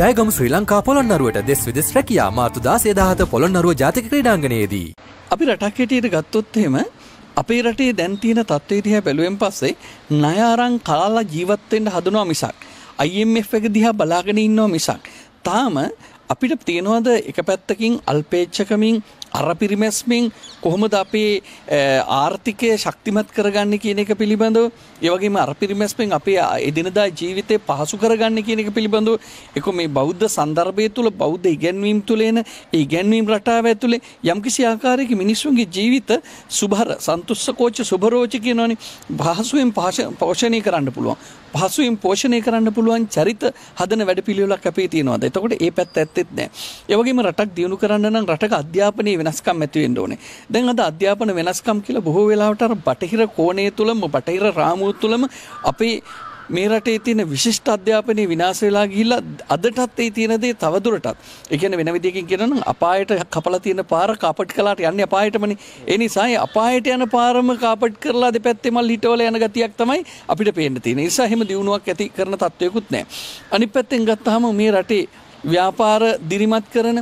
ජයගම ශ්‍රී ලංකා පොළොන්නරුවට දෙස් විදෙස් රැකයා මාර්තු දාසේ දහත පොළොන්නරුව ජාතික ක්‍රීඩාංගණයේදී. අපි රටක් හිටියට ගත්තොත් එහෙම අපේ රටේ දැන් තියෙන තත්ත්වයේ දිහා බැලුවෙන් පස්සේ ණය අරන් කලලා ජීවත් වෙන්න හදනවා මිසක් IMF එක දිහා බලාගෙන ඉන්නවා මිසක් තාම අපිට තියෙනවද එක පැත්තකින් අල්පේච්ඡකමින් අරපිරිමැස්මෙන් කොහොමද අපේ ආර්ථිකය ශක්තිමත් කරගන්න කියන එක පිළිබඳව ඒවගේම අරපිරිමැස්මෙන් අපේ එදිනදා ජීවිතය පහසු කරගන්න කියන එක පිළිබඳව එක මේ බෞද්ධ සන්දර්භය තුළ බෞද්ධ ඉගැන්වීම් තුළේන ඉගැන්වීම් රටාව ඇතුළේ යම්කිසි ආකාරයක මිනිස්සුන්ගේ ජීවිත සුභර සන්තුස්සකෝච්ච සුභරෝච කියනවනේ පහසුවෙන් පෝෂණය කරන්න පුළුවන් පහසුවෙන් පෝෂණය කරන්න පුළුවන් චරිත හදන වැඩ පිළිවෙලක් අපේ තියෙනවාද එතකොට ඒ පැත් ඇත්තෙත් නෑ ඒවගේම රටක් දියුණු කරන්න නම් රටක අධ්‍යාපනය වෙන වෙනස්කම් ඇතිවෙන්න ඕනේ. දැන් අද අධ්‍යාපන වෙනස්කම් කියලා බොහෝ වෙලාවට අර බටහිර කෝණය තුලම බටහිර රාමුව තුලම අපේ මේ රටේ තියෙන විශිෂ්ට අධ්‍යාපනය විනාශ වෙලා ගිහිල්ලා අදටත් ඒ තියෙන දේ තවදුරටත් ඒ කියන්නේ වෙන විදියකින් කියනනම් අපායට කපලා තියෙන පාර කාපට් කළාට යන්නේ අපායටමනේ ඒ නිසා ඒ අපායට යන පාරම කාපට් කරලා දෙපැත්තේ මල් හිටවල යන ගතියක් තමයි අපිට පේන්න තියෙන්නේ ඒ නිසා එහෙම දියුණුවක් ඇති කරන තත්වයකුත් නැහැ අනිත් පැත්තෙන් ගත්තාම මේ රටේ ව්‍යාපාර දිරිමත් කරන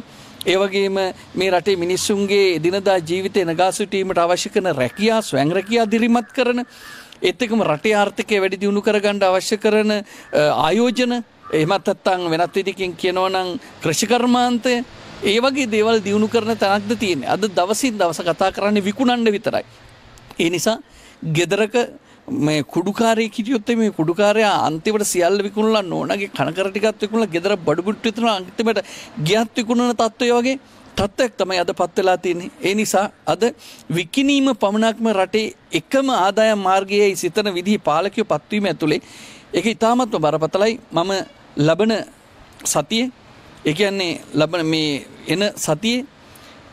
ඒ වගේම මේ රටේ මිනිස්සුන්ගේ එදිනදා ජීවිතේ නගා සිටීමට අවශ්‍ය කරන රැකියා ස්වයං රැකියා දිරිමත් කරන ඒත් එක්කම රටේ ආර්ථිකය වැඩි දියුණු කරගන්න අවශ්‍ය කරන ආයෝජන එහෙමත් නැත්නම් වෙනත් විදිහකින් කියනවා නම් කෘෂිකර්මාන්තය ඒ වගේ දේවල් දියුණු කරන තැනක්ද තියෙන්නේ. අද දවසින් දවස කතා කරන්නේ විකුණන්න විතරයි. ඒ නිසා gedaraka මේ කුඩුකාරය කිරියොත්තේ මේ කුඩුකාරයා අන්තිමට සියල්ල විකුණලා නෝනගේ කනකර ටිකත් විකුණලා ගෙදර බඩුබුට්ටු විතර අන්තිමට ගියත් විකුණන තත්ත්වය වගේ තත්ත්වයක් තමයි අද පත් වෙලා තියෙන්නේ. ඒ නිසා අද විකිණීම පමණක්ම රටේ එකම ආදායම් මාර්ගයයි සිතන විදිහ පාලකයෝ පත්වීම ඇතුලේ ඒක ඉතාමත්ම බරපතලයි. මම ලබන සතියේ ඒ කියන්නේ ලබන මේ එන සතියේ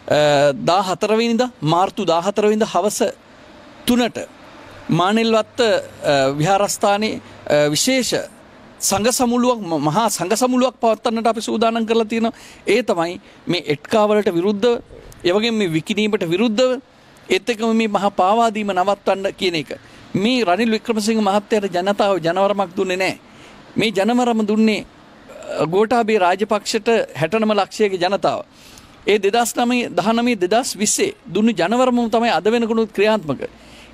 14 වෙනිදා මාර්තු 14 වෙනිදා හවස 3ට මානෙල්වත්ත විහාරස්ථානයේ විශේෂ සංඝ සමුළුවක් මහා සංඝ සමුළුවක් පවත්වන්නට අපි සූදානම් කරලා තියෙනවා. ඒ තමයි මේ එට්කාවලට විරුද්ධව, ඒ වගේම මේ විකිණීමට විරුද්ධව ඒත් එක්කම මේ මහා පාවාදීම නවත්තන්න කියන එක. මේ රනිල් වික්‍රමසිංහ මහත්තයාට ජනතාව ජනවරමක් දුන්නේ නැහැ. මේ ජනවරම දුන්නේ ගෝඨාභය රාජපක්ෂට 69 ලක්ෂයක ජනතාව. ඒ 2009 19 2020 දුන්නු ජනවරම තමයි අද වෙනකොට ක්‍රියාත්මක.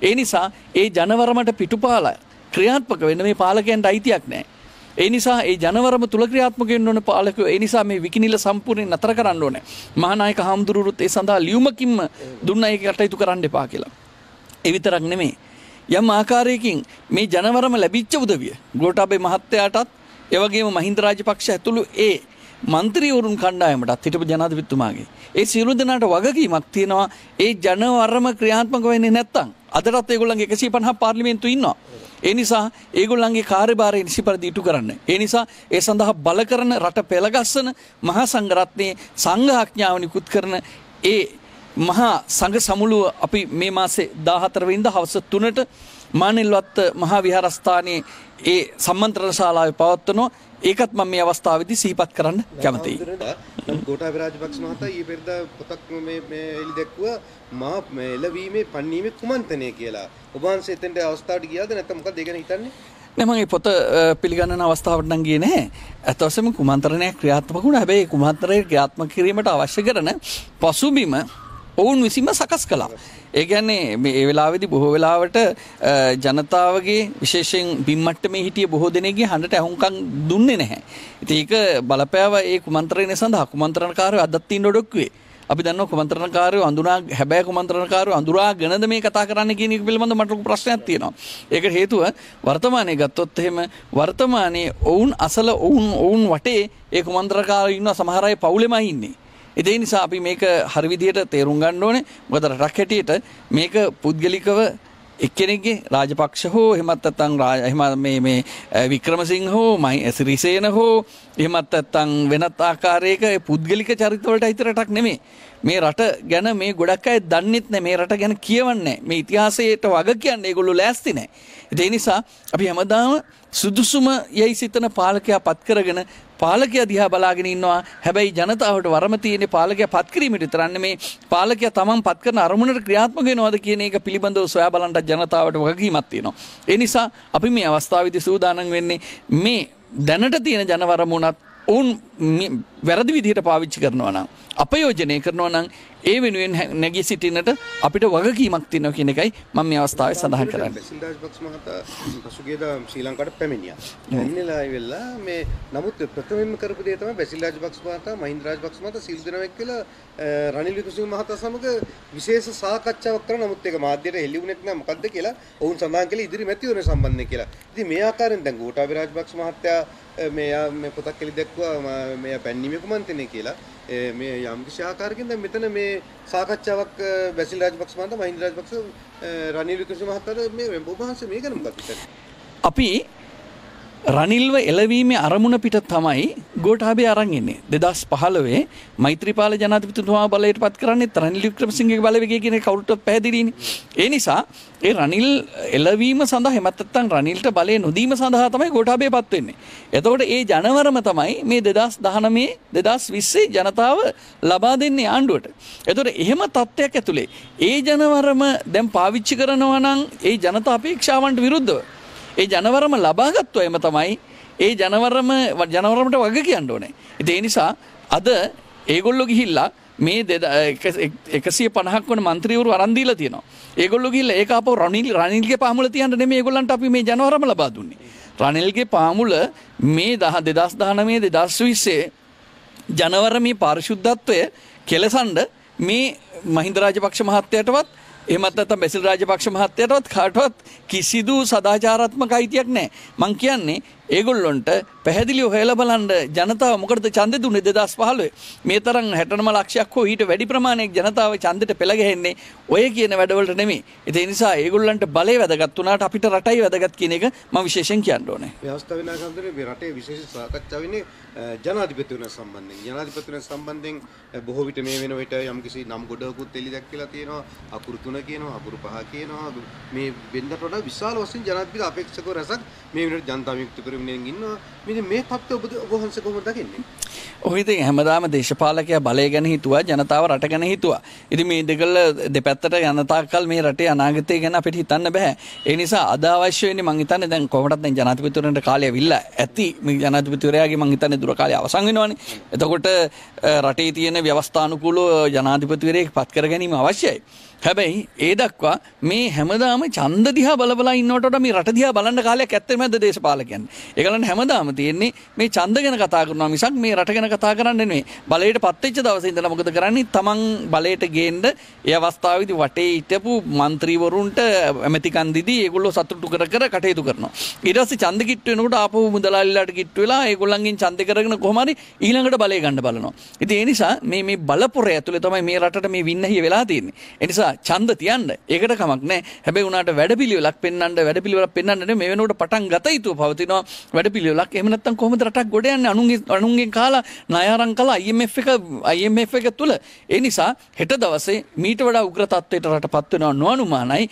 ඒ නිසා ඒ ජනවරමට පිටුපාල ක්‍රියාත්මක වෙන්න මේ පාලකයන්ට අයිතියක් නෑ. ඒ නිසා ඒ ජනවරම තුළ ක්‍රියාත්මක වෙන්න ඕන පාලකයෝ ඒ නිසා මේ විකිනිල සම්පූර්ණයෙන් නතර කරන්න ඕනේ. මහානායක හාමුදුරුවොත් ඒ සඳහා ලියුමකින්ම දුන්නා ඒක කටයුතු කරන්න එපා කියලා. ඒ විතරක් නෙමෙයි. යම් ආකාරයකින් මේ ජනවරම ලැබිච්ච උදවිය ගෝටාබේ මහත්තයාටත් එවගේම මහින්ද රාජපක්ෂ ඇතුළු ඒ මන්ත්‍රීවරුන් කණ්ඩායමටත් හිටපු ජනාධිපතිතුමාගේ ඒ සියලු දෙනාට වගකීමක් තියෙනවා ඒ ජනවරම ක්‍රියාත්මක වෙන්නේ නැත්තම් අදටත් ඒගොල්ලන්ගේ එකසී පහ පාර්ලිමේන්තු ඉන්නවා. ඒ නිසා ඒගොල්ලන්ගේ කාර්යභාරය නිසි පරිදි ඉටු කරන්න. ඒ නිසා ඒ සඳහා බල කරන රට පෙළගස්සන මහා සංඝරත්නයේ සංඝාඥාව නිකුත් කරන ඒ මහා සංඝ සමුළුව අපි මේ මාසේ 14 වෙනිදා හවස 3ට මානෙල්වත්ත මහා විහාරස්ථානයේ ඒ සම්මන්ත්‍රණ ශාලාවේ පවත්වනවා. ඒකත් මම මේ අවස්ථාවේදී සිහිපත් කරන්න කැමතියි. ගෝඨාභය රාජපක්ෂ මහතා ඊ පෙරදා පොතක් මේ මේ එලි දැක්වුවා මා මේ එළවීමේ පන්නීමේ කුමන්ත්‍රණය කියලා. ඔබ වහන්සේ එතෙන්ට අවස්ථාවට ගියාද නැත්නම් මොකක්ද ඒ ගැන හිතන්නේ? නමගේ පොත පිළිගන්න අවස්ථාවට නංගේ නෑ ඇතවසම කුමන්තරණය ක්‍රියාත්මකුණ හැබැයි කුමන්තරය ක්‍රියාත්ම කිරීමට අවශ්‍ය කරන පසුබිම ඔවුන් විසින්ම සකස් කළා. ඒ කියන්නේ මේ ඒ වෙලාවේදී බොහෝ වෙලාවට ජනතාවගේ විශේෂයෙන් බිම්මට්ටමේ හිටිය බොහෝ දෙනෙක්ගේ හඬට ඇහුම්කන් දුන්නේ නැහැ. ඉතින් ඒක බලපෑව ඒ කුමන්ත්‍රණය සඳහා කුමන්ත්‍රණකාරයෝ අදත් තින්න ඔඩොක්කුවේ. අපි දන්න කොමන්ත්‍රණකාරය අඳුනා හැබැයි කොමන්ත්‍රණකාරය අඳුරා ගණද මේ කතා කරන්න කියන එක පිළිබඳ මට ලොකු ප්‍රශ්නයක් තියෙනවා. ඒකට හේතුව වර්තමානයේ ගත්තොත් එහෙම වර්තමානයේ ඔවුන් අසල ඔවුන් ඔවුන් වටේ ඒ කොමන්ත්‍රණකාරයෝ ඉන්නවා සමහර අය පවුලෙමයි ඉන්නේ. ඉතින් නිසා අපි මේක හරි විදියට තේරුම් ගන්න ඕනේ. මොකද රටක් හැටියට මේක පුද්ගලිකව එක්කෙනෙක්ගේ රාජපක්ෂ හෝ එහෙමත් නැත්නම් එහෙම මේ මේ වික්‍රමසිංහ හෝ සිරිසේන හෝ එහෙමත් නැත්නම් වෙනත් ආකාරයක පුද්ගලික චරිතවලට අයිති රටක් නෙමෙයි. මේ රට ගැන මේ ගොඩක් අය දන්නෙත් නැහැ මේ රට ගැන කියවන්නේ මේ ඉතිහාසයට වග කියන්නේ ඒගොල්ලෝ ලෑස්ති නැහැ. ඒ නිසා අපි හැමදාම සුදුසුම යයි සිතන පාලකයා පත් කරගෙන පාලකයා දිහා බලාගෙන ඉන්නවා. හැබැයි ජනතාවට වරම තියෙන්නේ පාලකයා පත් කිරීමට විතරන්නේ මේ පාලකයා තමන් පත් කරන අරමුණට ක්‍රියාත්මක වෙනවද කියන එක පිළිබඳව සොයා බලන්නට ජනතාවට වගකීමක් තියෙනවා. ඒ නිසා අපි මේ අවස්ථාවේදී සූදානම් වෙන්නේ මේ දැනට තියෙන ජනවරමුණත් ඔවුන් වැරදි විදිහට පාවිච්චි කරනවා නම් අපයෝජනය කරනවා නම් ඒ වෙනුවෙන් නැගී සිටින්නට අපිට වගකීමක් තියෙනවා කියන එකයි මම මේ අවස්ථාවේ සඳහන් කරන්නේ. සින්දාස් බක්ස් මහතා පසුගියදා ශ්‍රී ලංකාවට පැමිණියා. පැමිණලා ඉවෙලා මේ නමුත් ප්‍රථමයෙන්ම කරපු දේ තමයි බැසිල්ලාජ් බක්ස් මහතා, මහින්දරාජ් බක්ස් මහතා සිල් දෙනෙක් කියලා රනිල් වික්‍රමසිංහ මහතා සමග විශේෂ සාකච්ඡාවක් කරා. නමුත් ඒක මාධ්‍යයට හෙළිවුනේ නැත්නම් මොකද්ද කියලා ඔවුන් සඳහන් කළේ ඉදිරි මැතිවරණ සම්බන්ධයෙන් කියලා. ඉතින් මේ ආකාරයෙන් දැන් ගෝඨාභය රාජ බක්ස් මහත්තයා මේ පොතක් කියලා දැක්වුවා. මෙයා පැන්නේ නිමි කුමන්ත්‍රණය කියලා මේ යම් කිසි ආකාරකින් දැන් මෙතන මේ සාකච්ඡාවක් බැසිල් රාජපක්ෂ මහතා මහින්ද රාජපක්ෂ රනිල් වික්‍රමසිංහ මහතාට මේ ඔබ වහන්සේ මේ ගැන මොකක්ද අපි රනිල්ව එලවීමේ අරමුණ පිට තමයි ගෝටාබේ අරන්ගන්නේ දෙදස් පහලවේ මෛත්‍රපාල ජනතපතුමා බලයට පත් කරන්නේ රනිල් ක්‍රමසිගේ බලවගේ කියෙන කවුට පැදිරීම. ඒ නිසා ඒ රනිල් එලවීම සඳ හෙමත්තන් රනිල්ට බලය නොදීම සඳහා තමයි ගොටාබේ පත්වවෙන්නේ. එතකොට ඒ ජනවරම තමයි මේ දෙදස් දහනමේ දෙදස් විස්සේ ජනතාව ලබා දෙන්නේ ආණ්ඩුවට. එතොට එහෙම තත්ත්වයක් ඇතුළේ. ඒ ජනවරම දැම් පාවිච්චි කරනවනං ඒ ජනතාපේක්ෂාවන්ට විරුද්ධව. ඒ ජනවරම ලබාගත්තු එම තමයි ඒ ජනවරම ජනවරමට වග කියන්න ඕනේ. ඉතින් ඒ නිසා අද ඒගොල්ලෝ ගිහිල්ලා මේ එකසිය පනහක් වන මන්ත්‍රීවරු අරන්දීල තියනවා ඒගොල්ලු ගිල්ල ඒකප රනිල් රනිල්ගේ පාමුල තියන්ට මේ ගොල්ලන්ට අපි මේ ජනවරම ලබා දුන්නේ. රනිල්ගේ පාමුල මේ දහ දෙදස් දානමේ දෙදස් විස්සේ ජනවර මේ පාරිශුද්ධත්වය කෙලසන්ඩ මේ මහින්දරාජපක්ෂ මහත්තයටවත් එමත් නැත්නම් බැසිල් රාජපක්ෂ මහත්තයටවත් කාටවත් කිසිදු සදාචාරාත්මක අයිතියක් නැහැ. මං කියන්නේ ඒගොල්ලොන්ට පැහැදිලිව හොයලා බලන්න ජනතාව මොකටද ඡන්දෙ දුන්නේ 2015 මේ තරම් 60ම ලක්ෂයක් හෝ ඊට වැඩි ප්‍රමාණයක් ජනතාව ඡන්දෙට පෙළ ගැහෙන්නේ ඔය කියන වැඩවලට නෙමෙයි. ඒ නිසා ඒගොල්ලන්ට බලය වැදගත් වුණාට අපිට රටයි වැදගත් කියන එක මම විශේෂයෙන් කියන්න ඕනේ. ව්‍යවස්ථා විනාශන්තරේ මේ රටේ විශේෂ සාකච්ඡාව ඉන්නේ ජනාධිපතිවරණ සම්බන්ධයෙන්. ජනාධිපතිවරණ සම්බන්ධයෙන් බොහෝ විට මේ වෙන විට යම්කිසි නම් ගොඩකුත් එලි දැක්කලා තියෙනවා. අකුරු තුන කියනවා, අකුරු පහ කියනවා. මේ වෙන්නට වඩා විශාල වශයෙන් ජනාධිපති අපේක්ෂකව රැසක් මේ වෙනට ජනතාව විමුක්ති පෙරමුණෙන් ඉන්නවා. ඉතින් මේ තත්ත්වය ඔබ ඔබ වහන්සේ කොහොමද දකින්නේ? ඔහු ඉතින් හැමදාම දේශපාලකයා බලය ගැන හිතුවා ජනතාව රට ගැන හිතුවා. ඉතින් මේ දෙකල දෙපැත්තට යන තාක්කල් මේ රටේ අනාගතය ගැන අපිට හිතන්න බෑ. ඒ නිසා අද අවශ්‍ය වෙන්නේ මං හිතන්නේ දැන් කොහොමදත් දැන් ජනාධිපතිවරණයට කාලය විල්ලා ඇති. මේ ජනාධිපතිවරයාගේ මං හිතන්නේ දුර කාලය අවසන් වෙනවනේ. එතකොට රටේ තියෙන ව්‍යවස්ථානුකූලව ජනාධිපතිවරයෙක් පත් කර ගැනීම අවශ්‍යයි. හැබැයි ඒ දක්වා මේ හැමදාම චන්ද දිහා බලබලා ඉන්නවට මේ රට දිහා බලන්න කාලයක් ඇත්තේ නැද්ද දේශපාලකයන්. ඒගොල්ලන් හැමදාම තියෙන්නේ මේ චන්ද ගැන කතා කරනවා මිසක් මේ රට ගැන කතා කරන්නේ නෙමෙයි. බලයට පත් වෙච්ච දවසේ ඉඳලා මොකද කරන්නේ? තමන් බලයට ගේන්න ඒ අවස්ථාවේදී වටේ හිටපු മന്ത്രിවරුන්ට ඇමතිකන් දීදී ඒගොල්ලෝ සතුටු කර කර කටයුතු කරනවා. ඊට පස්සේ චන්ද කිට්ටු වෙනකොට ආපහු මුදලාලිලාට කිට්ටු වෙලා ඒගොල්ලන්ගෙන් චන්ද කරගෙන කොහොම හරි ඊළඟට බලය ගන්න බලනවා. ඉතින් ඒ නිසා මේ මේ බලපොර ඇතුලේ තමයි මේ රටට මේ වින්නහිය වෙලා තියෙන්නේ. ඒ නිසා නිසා ඡන්ද තියන්න. ඒකට කමක් නැහැ. හැබැයි උනාට වැඩපිළිවෙලක් පෙන්වන්න වැඩපිළිවෙලක් පෙන්වන්න මේ වෙනකොට පටන් ගත යුතුව පවතිනවා වැඩපිළිවෙලක්. එහෙම නැත්නම් කොහොමද රටක් ගොඩ යන්නේ? අනුන්ගේ අනුන්ගෙන් කාලා ණය අරන් කළා IMF එක IMF එක තුල. ඒ නිසා හෙට දවසේ මීට වඩා උග්‍ර තත්ත්වයට රටපත් වෙනවා නොඅනුමානයි.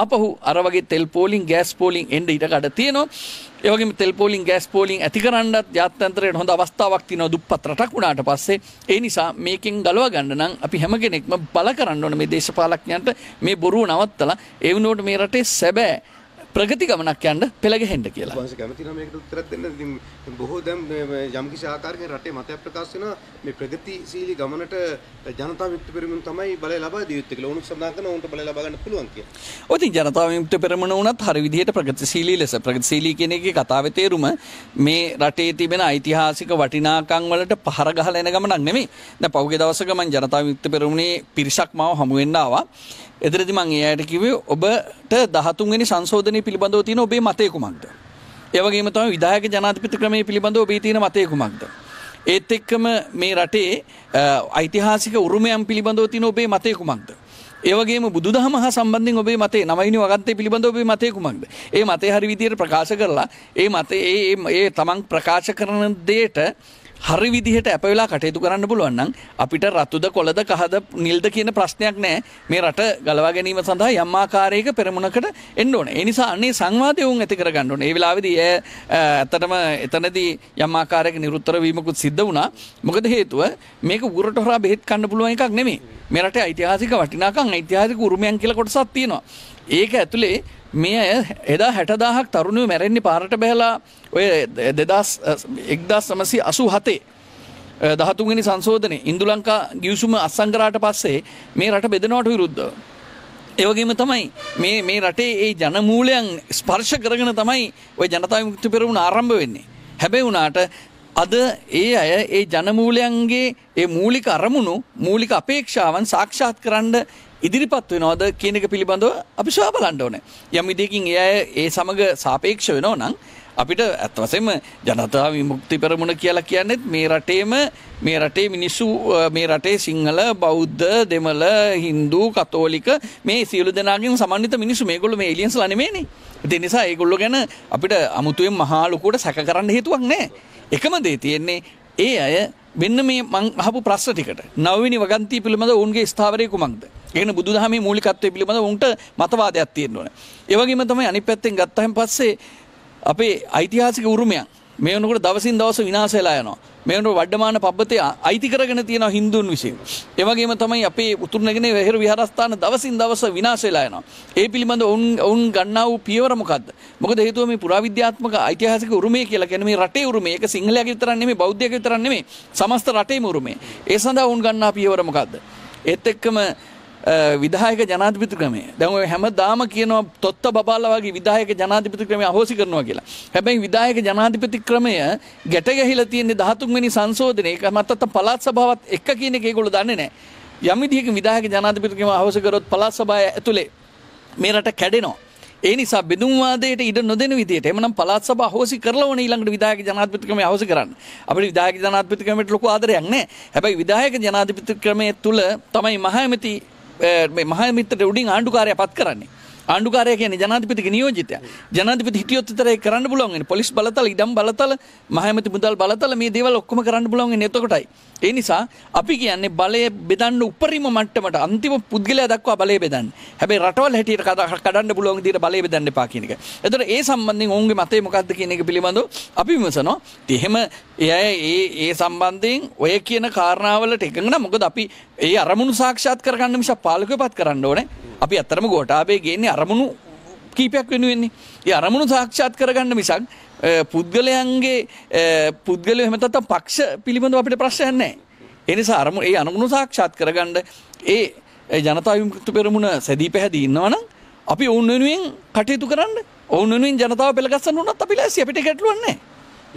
ආපහු අර වගේ තෙල් පෝලිං ගෑස් පෝලිං එන්න ඉඩ කඩ තියෙනවා. ඒවගේ තෙල්පෝලින් ගෑස් පෝලින් ඇතිකරන්නත් ජාතන්තරයට හොඳ අවස්ථාවක් තිනව දුප්පත් රටක් වුණාට පස්සේ ඒ නිසා මේකෙන් ගලව ගන්න නම් අපි හැම කෙනෙක්ම බල කරන්න ඕන මේ දේශපාලඥයන්ට මේ බොරුව නවත්තලා ඒ වුණාට මේ රටේ සැබෑ ප්‍රගති ගමනක් යන්න පෙළගහෙන්ඩ කියලා බොහෝ දැම් යම්කිසි ආකාරයෙන් රටේ මතය ප්‍රකාශ වෙන මේ ප්‍රගතිශීලී ගමනට ජනතා වික්ත පෙරමුණ තමයි බල ලබා දියුත්තක ලවුණු සඳහන ඔවුන්ට බල ලබගන්න පුළුවන් කිය. ඔතින් ජනතා වික්ත පෙරමුණ වුණත් හරි විදිහට ප්‍රගතිශීලී ලෙස ප්‍රගතිශීලී කෙනෙගේ කතාව තේරුම මේ රටේ තිබෙන ඓතිහාසික වටිනාකම් වලට පහර ගහලා එන ගමනක් නෙමෙයි. දැන් පහුගිය දවසක මම ජනතා වික්ත පෙරමුණේ පිරිසක් මාව හමු වෙන්න ආවා. එතරදි මං ඒ අයට කිව්වේ ඔබට 13 වෙනි සංශෝධනය පිළිබඳව තියෙන ඔබේ මතය කුමක්ද? ඒ වගේම තමයි විධායක ජනාධිපති ක්‍රමයේ පිළිබඳව ඔබේ තියෙන මතය කුමක්ද? ඒත් එක්කම මේ රටේ ඓතිහාසික උරුමයන් පිළිබඳව තියෙන ඔබේ මතය කුමක්ද? ඒවගේම බුදුදහම හා සම්බන්ධයෙන් ඔබේ මතේ නවයිනි වගන්තය පිළිබඳ ඔබේ මතය කුමක්ද? ඒ මතේ හරි විදියට ප්‍රකාශ කරලා ඒ මතේ ඒ ඒ තමන් ප්‍රකාශ කරන දෙයට හරි විදිහට ඇප වෙලා කටයුතු කරන්න පුළුවන් නම් අපිට රතුද කොළද කහද නිල්ද කියන ප්‍රශ්නයක් නෑ මේ රට ගලවා ගැනීම සඳහා යම් ආකාරයක පෙරමුණකට එන්න ඕනේ. ඒ නිසා අනේ සංවාදය වුන් ඇති කර ගන්න ඕනේ. ඒ වෙලාවේදී ඒ ඇත්තටම එතනදී යම් ආකාරයක නිරුත්තර වීමකුත් සිද්ධ වුණා. මොකද හේතුව මේක උගුරට හොරා බෙහෙත් ගන්න පුළුවන් එකක් නෙමෙයි. මේ රටේ ඓතිහාසික වටිනාකම් ඓතිහාසික උරුමයන් කියලා කොටසක් තියෙනවා. ඒක ඇතුලේ මේ අය එදා 60000ක් තරුණයෝ මැරෙන්නේ පාරට බැහැලා ඔය 2000 1987 දහතුන්ගනි සංශෝධනය ඉන්දු ලංකා ගියවසුම අස්සංගරාට පස්සේ මේ රට බෙදනවට විරුද්ධ. ඒවගේම තමයි මේ මේ රටේ ඒ ජනමූලයන් ස්පර්ශ කරගෙන තමයි ඔය ජනතාව මුක්ති පෙරවුණ ආරම්භ වෙන්නේ. හැබැයි වුණාට අද ඒ අය ඒ ජනමූලයන්ගේ ඒ මූලික අරමුණු මූලික අපේක්ෂාවන් සාක්ෂාත් කරන්න ඉදිරිපත් වෙනවද කියන එක පිළිබඳව අපි සොයා බලන්න ඕනේ. යම් විදියකින් ඒ අය ඒ සමග සාපේක්ෂ වෙනව නම් අපිට ඇත්ත වශයෙන්ම ජනතා විමුක්ති පෙරමුණ කියලා කියන්නේත් මේ රටේම මේ රටේ මිනිස්සු මේ රටේ සිංහල බෞද්ධ දෙමළ හින්දු කතෝලික මේ සියලු දෙනාගෙන් සමන්විත මිනිස්සු මේගොල්ලෝ මේ එලියන්ස්ලා නෙමෙයිනේ. ඒ නිසා ඒගොල්ලෝ ගැන අපිට අමුතුවෙන් මහා ලොකුවට සැක කරන්න හේතුවක් නැහැ. එකම දේ තියෙන්නේ ඒ අය මෙන්න මේ මං අහපු ප්‍රශ්න ටිකට නවවෙනි වගන්තිය පිළිබඳ ඔවුන්ගේ ස්ථාවරය කුමක්ද? ඒකන බුදුදහමේ මූලිකත්වය පිළිබඳ ඔවුන්ට මතවාදයක් තියෙන්න ඕනේ. ඒ වගේම තමයි අනිත් පැත්තෙන් ගත්තහම පස්සේ අපේ ඓතිහාසික උරුමයන් මේ වෙනකොට දවසින් දවස විනාශ වෙලා යනවා. මේ වෙනකොට වඩමාන පබ්බතය අයිති කරගෙන තියෙනවා හින්දුන් විසින්. ඒ වගේම තමයි අපේ උතුරු නැගෙනහිර වෙහෙර විහාරස්ථාන දවසින් දවස විනාශ වෙලා යනවා. ඒ පිළිබඳ ඔවුන් ඔවුන් ගන්නා වූ පියවර මොකද්ද? මොකද හේතුව මේ පුරාවිද්‍යාත්මක ඓතිහාසික උරුමය කියලා කියන්නේ මේ රටේ උරුමය. ඒක සිංහලයාගේ විතරක් නෙමෙයි බෞද්ධයාගේ විතරක් නෙමෙයි. සමස්ත රටේම උරුමය. ඒ සඳහා ඔවුන් ගන්නා පියවර මොකද්ද? ඒත් එක්කම විදායක ජනාධිපති ක්‍රමේ දැන් ඔය හැමදාම කියනවා තොත්ත බබාලා වගේ විදායක ජනාධිපති ක්‍රමය අහෝසි කරනවා කියලා. හැබැයි විදායක ජනාධිපති ක්‍රමය ගැට ගහිලා තියෙන්නේ 13 වෙනි සංශෝධනයේ ඒක මත්තත් පළාත් සභාවත් එක්ක කියන එක ඒගොල්ලෝ දන්නේ නැහැ. යම් විදිහක විදායක ජනාධිපති ක්‍රම අහෝසි කරොත් පළාත් සභාව ඇතුලේ මේ රට කැඩෙනවා. ඒ නිසා බෙදුම්වාදයට ඉඩ නොදෙන විදිහට එමනම් පළාත් සභාව අහෝසි කරලා ඕනේ ඊළඟට විධායක ජනාධිපතිකමේ අහෝසි කරන්න. අපිට විධායක ජනාධිපතිකමේට ලොකු ආදරයක් නැහැ. හැබැයි විධායක ජනාධිපතිකමේ තුල තමයි මහමැති මහමිතට උඩින් ආණ්ඩුකාරය පත් කරන්නේ ආණ්ඩුකාරය කියන ජනාධිපතික නියෝජිතය ජනාධිපති හිටියොත්තරේ කරන්න පුළුවන් පොලිස් බලතල ඉඩම් බලතල මහමති මුදල් බලතල මේ දේවල් ඔක්කොම කරන්න පුළුවන් එතකොටයි ඒ නිසා අපි කියන්නේ බලය බෙදන්න උපරිම මට්ටමට අන්තිම පුද්ගලයා දක්වා බලය බෙදන්න. හැබැයි රටවල් හැටියට කතා කඩන්න පුළුවන් විදිහට බලය බෙදන්න එපා කියන එක. එතකොට ඒ සම්බන්ධයෙන් ඔවුන්ගේ මතය මොකක්ද කියන එක පිළිබඳව අපි විමසනවා. ඉතින් එහෙම එය ඒ ඒ සම්බන්ධයෙන් ඔය කියන කාරණාවලට එකඟ නම් මොකද අපි ඒ අරමුණු සාක්ෂාත් කරගන්න මිස පාලකයපත් කරන්න ඕනේ. අපි අතරම ගෝඨාභය ගේන්නේ අරමුණු කීපයක් වෙනුවෙන්නේ. ඒ අරමුණු සාක්ෂාත් කරගන්න මිසක් පුද්ගලයන්ගේ පුද්ගලය හමතත් පක්ෂ පිළිබඳව අපිට ප්‍රශ්යන් නෑ. එනිසා අරමු ඒ අනුමුණු සාක්ෂාත් කරගණ්ඩ ඒ ජනතා යුක්තු පෙරමුණ සැදී පැහැදී ඉන්නවනම් අපි ඔවුන් වෙනුවෙන් කටයුතු කරන්න ඔවුන් වෙනුවෙන් ජනතාව පෙළගස්සන්න උනත් අපි ලෑසි අපිට ගැටලුවන්නේ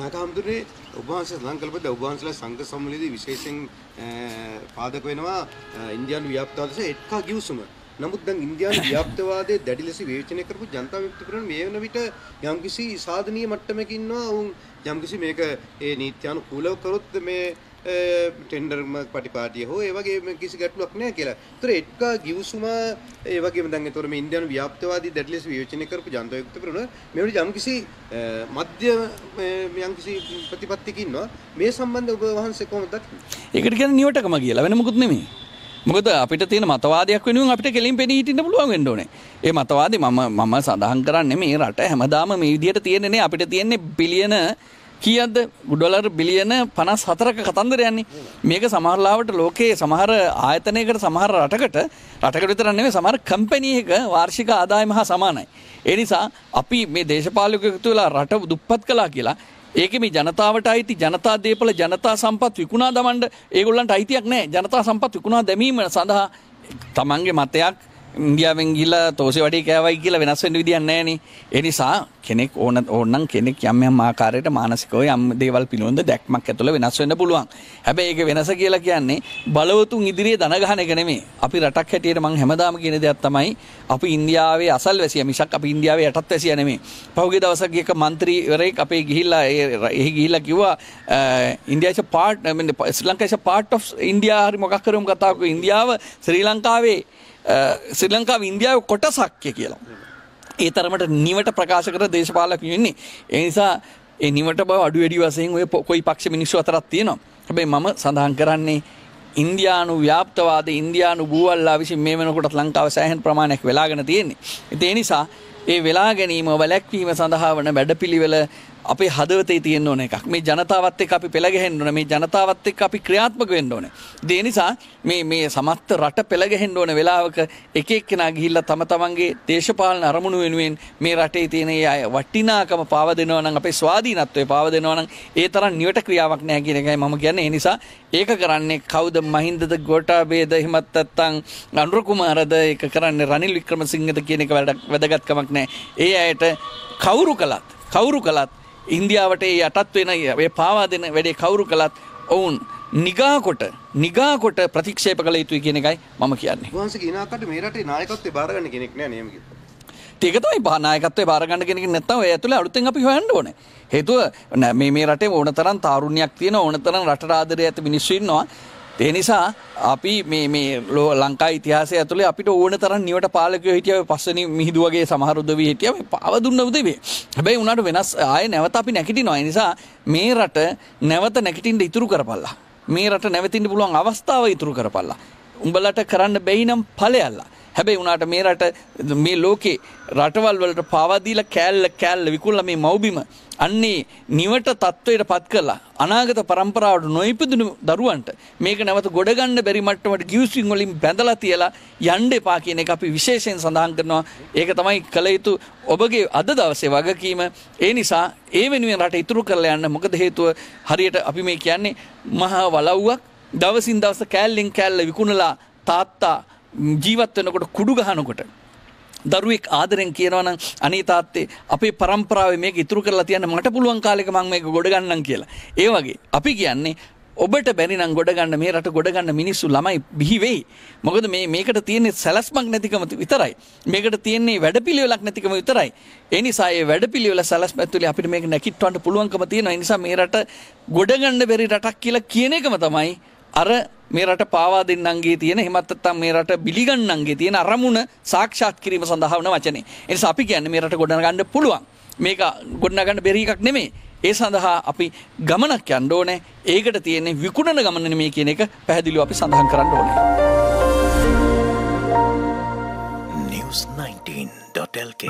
නාකාම්තුරේ ඔබවහන්සේ ලංකල්පද ඔබවහන්සේලා සංඝ සම්මුලයේදී විශේෂයෙන් පාදක වෙනවා ඉන්දියානු ව්‍යාප්තවලසේ එක්කා ගිවිසුම නමුත් දැන් ඉන්දියානු ව්‍යාප්තවාදයේ දැඩි ලෙස විවේචනය කරපු ජනතා විමුක්ති පෙරමුණ මේ වෙන විට යම්කිසි සාධනීය මට්ටමක ඉන්නවා. ඔවුන් යම්කිසි මේක ඒ නීත්‍යානුකූලව කරොත් මේ ටෙන්ඩර් පටිපාටිය හෝ ඒ වගේ කිසි ගැටලුවක් නැහැ කියලා. ඒතර එක්කා ගිවිසුමා ඒ වගේම දැන් ඒතර මේ ඉන්දියානු ව්‍යාප්තවාදී දැඩි ලෙස විවේචනය කරපු ජනතා විමුක්ති පෙරමුණ මේ වෙන යම්කිසි මධ්‍යම යම්කිසි ප්‍රතිපත්තියක ඉන්නවා. මේ සම්බන්ධව ඔබ වහන්සේ කොහොමද දකින්නේ? ඒකට කියන්නේ නිවටකම කියලා වෙන මොකුත් නෙමෙයි. මොකද අපිට තියෙන මතවාදයක් වෙනුවෙන් අපිට කෙලින් පෙනී හිටින්න පුළුවන් වෙන්න ඕනේ. ඒ මතවාදී මම මම සඳහන් කරන්නේ මේ රට හැමදාම මේ විදිහට තියෙන්නේ අපිට තියෙන්නේ බිලියන කියද ගුඩොලර් බිලියන පනස් හතරක කතන්දරයන්නේ මේක සමහරලාවට ලෝකයේ සමහර ආයතනයකට සමහර රටකට රටකට විතරන්නේ සමහර කම්පැනියක වාර්ෂික ආදායම හා සමානයි. ඒ නිසා අපි මේ දේශපාලකයකතු වෙලා රට දුප්පත් කළා කියලා ඒක මේ ජනතාවට අයිති ජනතා දේපල ජනතා සම්පත් විකුණා දමන්ඩ ඒගොල්ලන්ට අයිතියක් නෑ ජනතා සම්පත් විකුණා දැමීම සඳහා තමන්ගේ මතයක් ඉන්දියාවෙන් ගිල්ලා තෝසේ වඩේ කෑවයි කියලා වෙනස් වෙන්න විදියක් නැහැ නේ. ඒ නිසා කෙනෙක් ඕන ඕනනම් කෙනෙක් යම් යම් ආකාරයකට මානසිකව යම් දේවල් පිළිබඳ දැක්මක් ඇතුළ වෙනස් වෙන්න පුළුවන්. හැබැයි ඒක වෙනස කියලා කියන්නේ බලවතුන් ඉදිරියේ දන ගහන එක නෙමෙයි. අපි රටක් හැටියට මම හැමදාම කියන දෙයක් තමයි අපි ඉන්දියාවේ අසල් වැසියා මිසක් අපි ඉන්දියාවේ යටත් වැසියා නෙමෙයි. පහුගිය දවසක් එක മന്ത്രിවරයෙක් අපේ ගිහිල්ලා එහි ගිහිල්ලා කිව්වා India is a part I mean Sri Lanka is a part of India හරි මොකක් කරුම් කතාවක ඉන්දියාව ශ්‍රී ලංකාවේ ශ්‍රී ලංකාව ඉන්දියාව කොටසක්ය කියලා. ඒ තරමට නිවට ප්‍රකාශ කර දේශපාලක වෙන්නේ. ඒ නිසා ඒ නිවට බව අඩු වැඩි වශයෙන් ඔය කොයි පක්ෂ මිනිස්සු අතරක් තියෙනවා. හැබැයි මම සඳහන් කරන්නේ ඉන්දියානු ව්‍යාප්තවාද ඉන්දියානු බූවල්ලා විසින් මේ වෙනකොටත් ලංකාව සෑහෙන ප්‍රමාණයක් වෙලාගෙන තියෙන්නේ. ඉතින් ඒ නිසා ඒ වෙලා ගැනීම වැළැක්වීම සඳහා වන වැඩපිළිවෙල අපේ හදවතේ තියෙන්න ඕන එකක්. මේ ජනතාවත් එක්ක අපි පෙළ ගැහෙන්න ඕන. මේ ජනතාවත් එක්ක අපි ක්‍රියාත්මක වෙන්න ඕන. ඒ නිසා මේ මේ සමස්ත රට පෙළ ගැහෙන්න ඕන වෙලාවක එක එක්කෙනා ගිහිල්ලා තම තමන්ගේ දේශපාලන අරමුණු වෙනුවෙන් මේ රටේ තියෙන අය වටිනාකම පාව දෙනවා නම් අපේ ස්වාධීනත්වය පාව දෙනවා නම් ඒ තරම් නිවට ක්‍රියාවක් නැහැ කියන එකයි මම කියන්නේ. ඒ නිසා ඒක කරන්නේ කවුද මහින්දද ගෝඨාභයද එහෙමත් නැත්නම් අනුර කුමාරද ඒක කරන්නේ රනිල් වික්‍රමසිංහද කියන එක වැඩක් වැදගත්කමක් නැහැ. ඒ අයට කවුරු කළත් කවුරු කළත් ඉන්දියාවට යටත් වෙන ඒ පාවා දෙන වැඩේ කවුරු කළත් ඔවුන් නිගාකොට නිගාකොට ප්‍රතික්ෂේප කළ යුතුයි කියන එකයි මම කියන්නේ. වහන්සේ කිනාකට මේ රටේ නායකත්වය බාරගන්න කෙනෙක් නෑ නේද? ඒක තමයි බානායකත්වය බාරගන්න කෙනෙක් නැත්නම් ඒ ඇතුළේ අලුතෙන් අපි හොයන්න ඕනේ. හේතුව මේ මේ රටේ ඕනතරම් තාරුණ්‍යයක් තියෙන ඕනතරම් රට ආදරය ඇති මිනිස්සු ඉන්නවා. ඒ නිසා අපි මේ මේ ලෝ ලංකා ඉතිහාසය ඇතුලේ අපිට ඕන තරම් නිවට පාලකයෝ හිටියා පස්සෙනි මිහිදු වගේ සමහර උදවිය හිටියා මේ පාව දුන්න උදවිය. හැබැයි උනාට වෙනස් ආයේ නැවත අපි නැගිටිනවා. ඒ නිසා මේ රට නැවත නැගිටින්න ඉතුරු කරපල්ලා. මේ රට නැවතින්න පුළුවන් අවස්ථාව ඉතුරු කරපල්ලා. උඹලට කරන්න බැයි නම් ඵලයල්ලා. හැබැයි උනාට මේ රට මේ ලෝකේ රටවල් වලට පාවාදීලා කෑල්ල කෑල්ල විකුල්ලා මේ මව්බිම අන්නේ නිවට තත්ත්වයට පත් කළා අනාගත પરම්පරාවට නොයිපදුණු දරුවන්ට මේක නැවත ගොඩගන්න බැරි මට්ටමට ගිවිසුම් වලින් බැඳලා තියලා යන්න එපා කියන එක අපි විශේෂයෙන් සඳහන් කරනවා. ඒක තමයි කළ යුතු ඔබගේ අද දවසේ වගකීම. ඒ නිසා ඒ වෙනුවෙන් රට ඉතුරු කරලා යන්න මොකද හේතුව හරියට අපි මේ කියන්නේ මහා වලව්වක් දවසින් දවස කෑල්ලෙන් කෑල්ල විකුණලා තාත්තා ජීවත් වෙනකොට කුඩු ගහනකොට දරුවෙක් ආදරෙන් කියනවනම් අනේ තාත්තේ අපේ પરම්පරාවේ මේක ඉතුරු කරලා තියන්න මට පුළුවන් කාලෙක මම මේක ගොඩ ගන්නම් කියලා. ඒ වගේ අපි කියන්නේ ඔබට බැරි නම් ගොඩ ගන්න මේ රට ගොඩ ගන්න මිනිස්සු ළමයි බිහි වෙයි. මොකද මේ මේකට තියෙන්නේ සැලැස්මක් නැතිකම විතරයි. මේකට තියෙන්නේ වැඩපිළිවෙලක් නැතිකම විතරයි. ඒ නිසා මේ වැඩපිළිවෙල සැලැස්ම ඇතුලේ අපිට මේක නැකිටවන්න පුළුවන්කම තියෙනවා. ඒ නිසා මේ රට ගොඩ ගන්න බැරි රටක් කියලා කියන එකම තමයි අර මේ රට පාවා දෙන්නන්ගේ තියෙන එහෙමත් නැත්නම් මේ රට බිලිගන්නන්ගේ තියෙන අරමුණ සාක්ෂාත් කිරීම සඳහා වන වචනේ. ඒ නිසා අපි කියන්නේ මේ රට ගොඩනගන්න පුළුවන්. මේක ගොඩනගන්න බැරි එකක් නෙමෙයි. ඒ සඳහා අපි ගමනක් යන්න ඕනේ. ඒකට තියෙන්නේ විකුණන ගමන නෙමෙයි කියන එක පැහැදිලිව අපි සඳහන් කරන්න ඕනේ. news19.lk